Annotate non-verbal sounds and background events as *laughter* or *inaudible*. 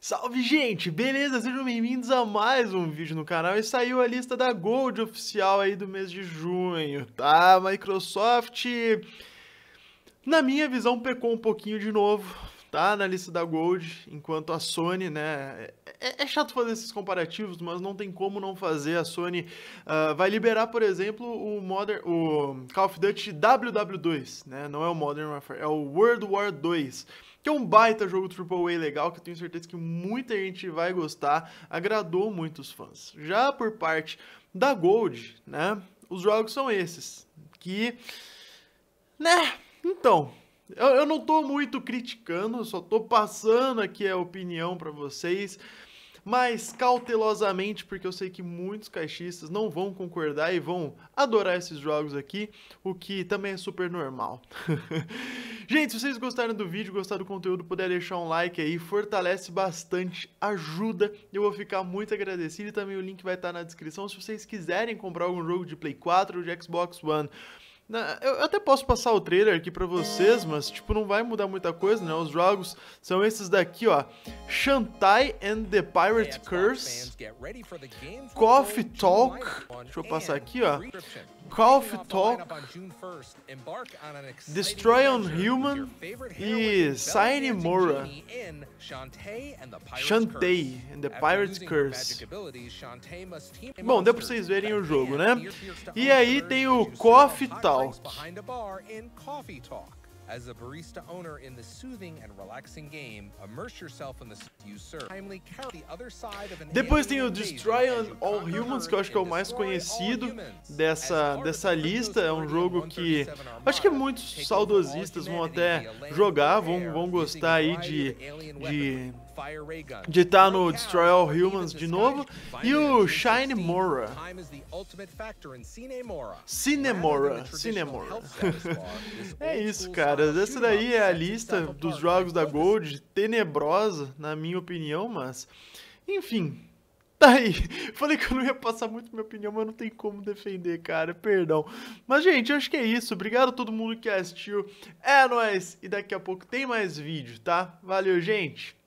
Salve gente, beleza? Sejam bem-vindos a mais um vídeo no canal e saiu a lista da Gold oficial aí do mês de junho, tá? Microsoft, na minha visão, pecou um pouquinho de novo tá na lista da Gold, enquanto a Sony, né? É, é, chato fazer esses comparativos, mas não tem como não fazer. A Sony uh, vai liberar, por exemplo, o Modern, o Call of Duty WW2, né? Não é o Modern Warfare, é o World War 2 que é um baita jogo AAA legal, que eu tenho certeza que muita gente vai gostar, agradou muitos fãs. Já por parte da Gold, né, os jogos são esses, que, né, então, eu, eu não estou muito criticando, só estou passando aqui a opinião para vocês mas cautelosamente, porque eu sei que muitos caixistas não vão concordar e vão adorar esses jogos aqui, o que também é super normal. *laughs* Gente, se vocês gostaram do vídeo, gostaram do conteúdo, puder deixar um like aí, fortalece bastante, ajuda, eu vou ficar muito agradecido e também o link vai estar tá na descrição se vocês quiserem comprar algum jogo de Play 4 ou de Xbox One. Eu até posso passar o trailer aqui para vocês, mas tipo, não vai mudar muita coisa, né? Os jogos são esses daqui, ó. Shantai and the Pirate Curse, Coffee Talk, deixa eu passar aqui, ó. Call Talk, Destroy on Human e Saini Mora. Shantae and the Pirate's Curse. Bom, deu pra vocês verem o jogo, né? E aí tem o Coffee Talk. As a barista owner in the soothing and relaxing game, immerse yourself in the you serve. Timely carry the other side of an Depois tem o Destroy All Humans, que eu acho que é o mais conhecido dessa, dessa lista. É um jogo que acho que muitos saudosistas vão até jogar, vão, vão gostar aí de, de de estar tá no Destroy All Humans de novo. E o Shine Mora. Cinemora. Cinemora. *laughs* é isso, cara. Essa daí é a lista dos jogos da Gold, tenebrosa, na minha opinião, mas... Enfim, Tá aí. *laughs* Falei que eu não ia passar muito minha opinião, mas não tem como defender, cara. Perdão. Mas, gente, acho que é isso. Obrigado a todo mundo que assistiu. É nóis. E daqui a pouco tem mais vídeo, tá? Valeu, gente.